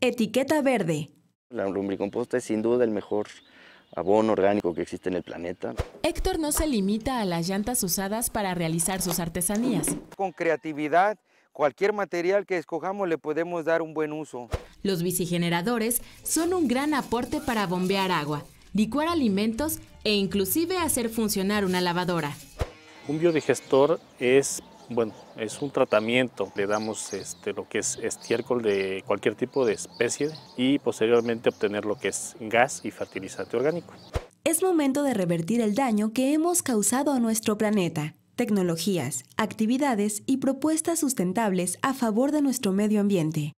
Etiqueta verde. La lumbricomposta es sin duda el mejor abono orgánico que existe en el planeta. Héctor no se limita a las llantas usadas para realizar sus artesanías. Con creatividad, cualquier material que escojamos le podemos dar un buen uso. Los bicigeneradores son un gran aporte para bombear agua, licuar alimentos e inclusive hacer funcionar una lavadora. Un biodigestor es bueno, es un tratamiento. Le damos este, lo que es estiércol de cualquier tipo de especie y posteriormente obtener lo que es gas y fertilizante orgánico. Es momento de revertir el daño que hemos causado a nuestro planeta. Tecnologías, actividades y propuestas sustentables a favor de nuestro medio ambiente.